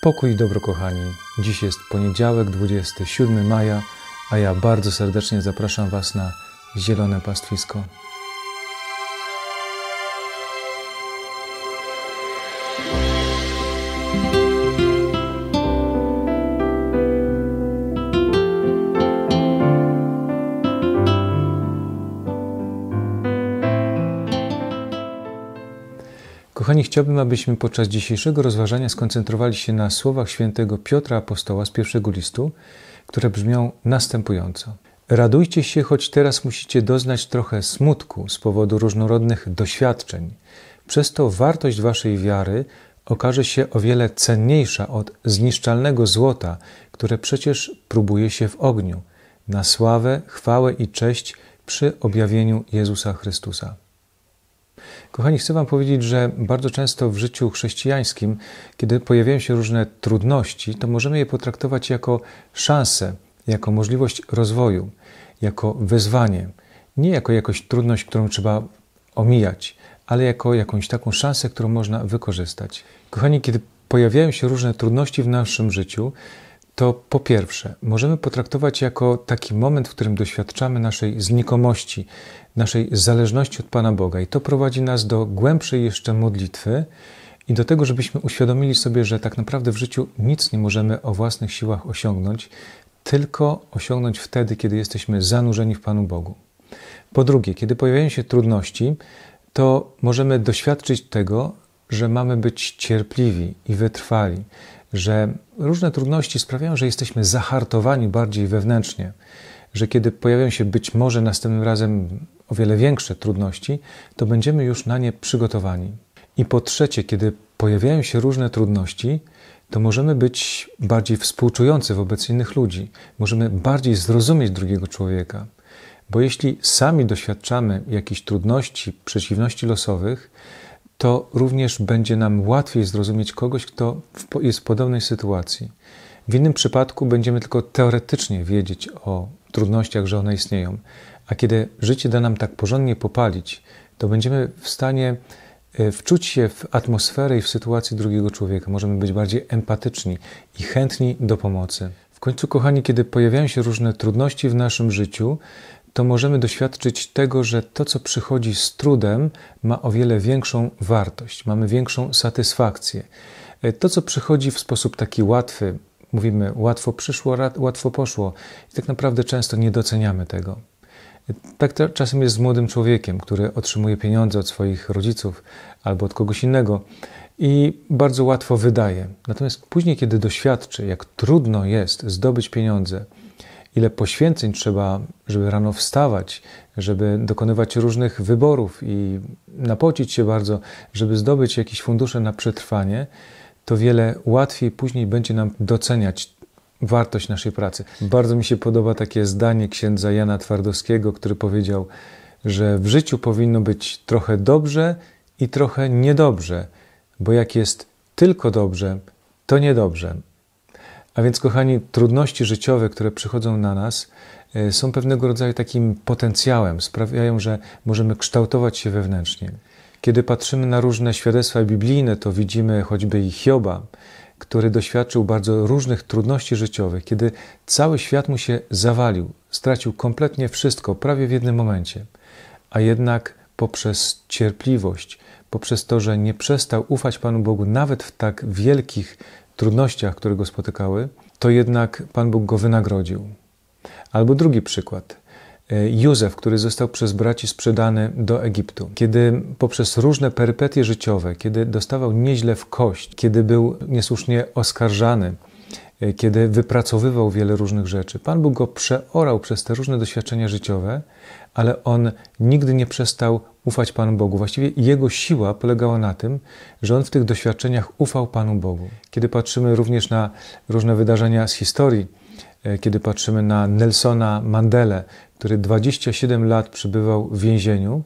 Pokój i dobro, kochani. Dziś jest poniedziałek, 27 maja, a ja bardzo serdecznie zapraszam Was na Zielone Pastwisko. Kochani, chciałbym, abyśmy podczas dzisiejszego rozważania skoncentrowali się na słowach świętego Piotra Apostoła z pierwszego listu, które brzmią następująco. Radujcie się, choć teraz musicie doznać trochę smutku z powodu różnorodnych doświadczeń. Przez to wartość waszej wiary okaże się o wiele cenniejsza od zniszczalnego złota, które przecież próbuje się w ogniu, na sławę, chwałę i cześć przy objawieniu Jezusa Chrystusa. Kochani, chcę Wam powiedzieć, że bardzo często w życiu chrześcijańskim, kiedy pojawiają się różne trudności, to możemy je potraktować jako szansę, jako możliwość rozwoju, jako wyzwanie. Nie jako jakąś trudność, którą trzeba omijać, ale jako jakąś taką szansę, którą można wykorzystać. Kochani, kiedy pojawiają się różne trudności w naszym życiu, to po pierwsze możemy potraktować jako taki moment, w którym doświadczamy naszej znikomości, naszej zależności od Pana Boga, i to prowadzi nas do głębszej jeszcze modlitwy i do tego, żebyśmy uświadomili sobie, że tak naprawdę w życiu nic nie możemy o własnych siłach osiągnąć, tylko osiągnąć wtedy, kiedy jesteśmy zanurzeni w Panu Bogu. Po drugie, kiedy pojawiają się trudności, to możemy doświadczyć tego, że mamy być cierpliwi i wytrwali, że różne trudności sprawiają, że jesteśmy zahartowani bardziej wewnętrznie, że kiedy pojawią się być może następnym razem o wiele większe trudności, to będziemy już na nie przygotowani. I po trzecie, kiedy pojawiają się różne trudności, to możemy być bardziej współczujący wobec innych ludzi, możemy bardziej zrozumieć drugiego człowieka. Bo jeśli sami doświadczamy jakichś trudności, przeciwności losowych, to również będzie nam łatwiej zrozumieć kogoś, kto jest w podobnej sytuacji. W innym przypadku będziemy tylko teoretycznie wiedzieć o trudnościach, że one istnieją, a kiedy życie da nam tak porządnie popalić, to będziemy w stanie e, wczuć się w atmosferę i w sytuację drugiego człowieka. Możemy być bardziej empatyczni i chętni do pomocy. W końcu, kochani, kiedy pojawiają się różne trudności w naszym życiu, to możemy doświadczyć tego, że to, co przychodzi z trudem, ma o wiele większą wartość, mamy większą satysfakcję. E, to, co przychodzi w sposób taki łatwy, mówimy łatwo przyszło, łatwo poszło, i tak naprawdę często nie doceniamy tego. E, tak to czasem jest z młodym człowiekiem, który otrzymuje pieniądze od swoich rodziców albo od kogoś innego i bardzo łatwo wydaje. Natomiast później, kiedy doświadczy, jak trudno jest zdobyć pieniądze, ile poświęceń trzeba, żeby rano wstawać, żeby dokonywać różnych wyborów i napocić się bardzo, żeby zdobyć jakieś fundusze na przetrwanie, to wiele łatwiej później będzie nam doceniać wartość naszej pracy. Bardzo mi się podoba takie zdanie księdza Jana Twardowskiego, który powiedział, że w życiu powinno być trochę dobrze i trochę niedobrze, bo jak jest tylko dobrze, to niedobrze. A więc, kochani, trudności życiowe, które przychodzą na nas, e, są pewnego rodzaju takim potencjałem, sprawiają, że możemy kształtować się wewnętrznie. Kiedy patrzymy na różne świadectwa biblijne, to widzimy choćby i Hioba, który doświadczył bardzo różnych trudności życiowych, kiedy cały świat mu się zawalił, stracił kompletnie wszystko, prawie w jednym momencie. A jednak poprzez cierpliwość, poprzez to, że nie przestał ufać Panu Bogu nawet w tak wielkich trudnościach, które go spotykały, to jednak Pan Bóg go wynagrodził. Albo drugi przykład. E, Józef, który został przez braci sprzedany do Egiptu, kiedy poprzez różne perypetie życiowe, kiedy dostawał nieźle w kość, kiedy był niesłusznie oskarżany, E, kiedy wypracowywał wiele różnych rzeczy. Pan Bóg go przeorał przez te różne doświadczenia życiowe, ale on nigdy nie przestał ufać Panu Bogu. Właściwie jego siła polegała na tym, że on w tych doświadczeniach ufał Panu Bogu. Kiedy patrzymy również na różne wydarzenia z historii, e, kiedy patrzymy na Nelsona Mandelę, który 27 lat przebywał w więzieniu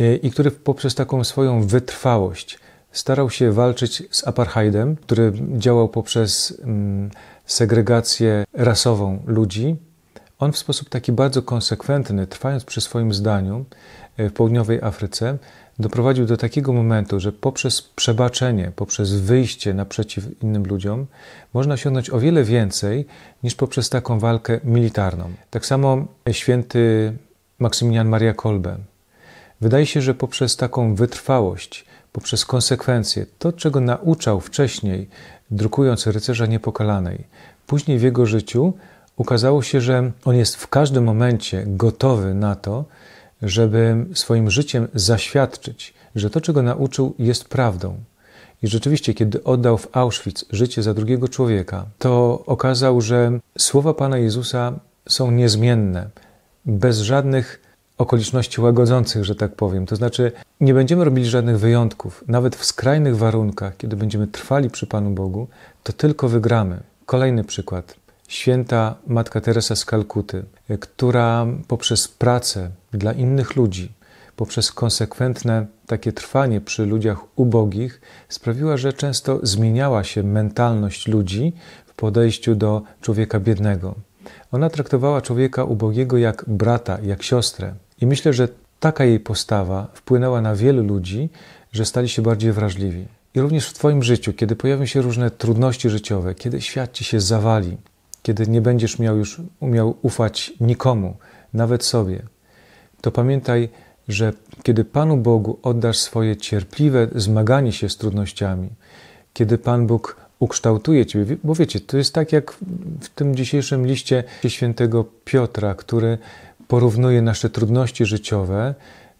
e, i który poprzez taką swoją wytrwałość, starał się walczyć z apartheidem, który działał poprzez mm, segregację rasową ludzi. On w sposób taki bardzo konsekwentny, trwając przy swoim zdaniu e, w południowej Afryce, doprowadził do takiego momentu, że poprzez przebaczenie, poprzez wyjście naprzeciw innym ludziom, można osiągnąć o wiele więcej niż poprzez taką walkę militarną. Tak samo święty Maksymilian Maria Kolbe, Wydaje się, że poprzez taką wytrwałość, poprzez konsekwencje, to czego nauczał wcześniej, drukując rycerza niepokalanej, później w jego życiu ukazało się, że on jest w każdym momencie gotowy na to, żeby swoim życiem zaświadczyć, że to, czego nauczył, jest prawdą. I rzeczywiście, kiedy oddał w Auschwitz życie za drugiego człowieka, to okazał, że słowa Pana Jezusa są niezmienne, bez żadnych okoliczności łagodzących, że tak powiem. To znaczy, nie będziemy robili żadnych wyjątków. Nawet w skrajnych warunkach, kiedy będziemy trwali przy Panu Bogu, to tylko wygramy. Kolejny przykład. Święta Matka Teresa z Kalkuty, która poprzez pracę dla innych ludzi, poprzez konsekwentne takie trwanie przy ludziach ubogich, sprawiła, że często zmieniała się mentalność ludzi w podejściu do człowieka biednego. Ona traktowała człowieka ubogiego jak brata, jak siostrę. I myślę, że taka jej postawa wpłynęła na wielu ludzi, że stali się bardziej wrażliwi. I również w Twoim życiu, kiedy pojawią się różne trudności życiowe, kiedy świat Ci się zawali, kiedy nie będziesz miał już umiał ufać nikomu, nawet sobie, to pamiętaj, że kiedy Panu Bogu oddasz swoje cierpliwe zmaganie się z trudnościami, kiedy Pan Bóg ukształtuje Ciebie, bo wiecie, to jest tak jak w tym dzisiejszym liście świętego Piotra, który porównuje nasze trudności życiowe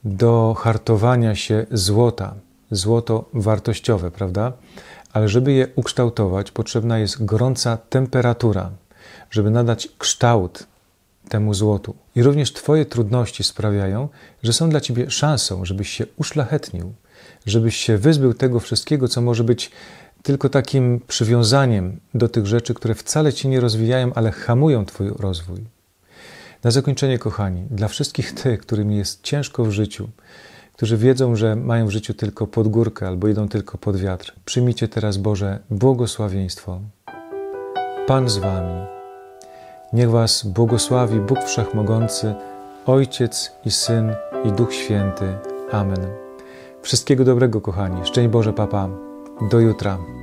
do hartowania się złota, złoto wartościowe, prawda? Ale żeby je ukształtować, potrzebna jest gorąca temperatura, żeby nadać kształt temu złotu. I również Twoje trudności sprawiają, że są dla Ciebie szansą, żebyś się uszlachetnił, żebyś się wyzbył tego wszystkiego, co może być tylko takim przywiązaniem do tych rzeczy, które wcale Cię nie rozwijają, ale hamują Twój rozwój. Na zakończenie, kochani, dla wszystkich tych, którym jest ciężko w życiu, którzy wiedzą, że mają w życiu tylko pod górkę albo idą tylko pod wiatr, przyjmijcie teraz Boże błogosławieństwo. Pan z Wami. Niech Was błogosławi Bóg Wszechmogący, Ojciec i Syn i Duch Święty. Amen. Wszystkiego dobrego, kochani. Szczęść Boże, papa. Do jutra.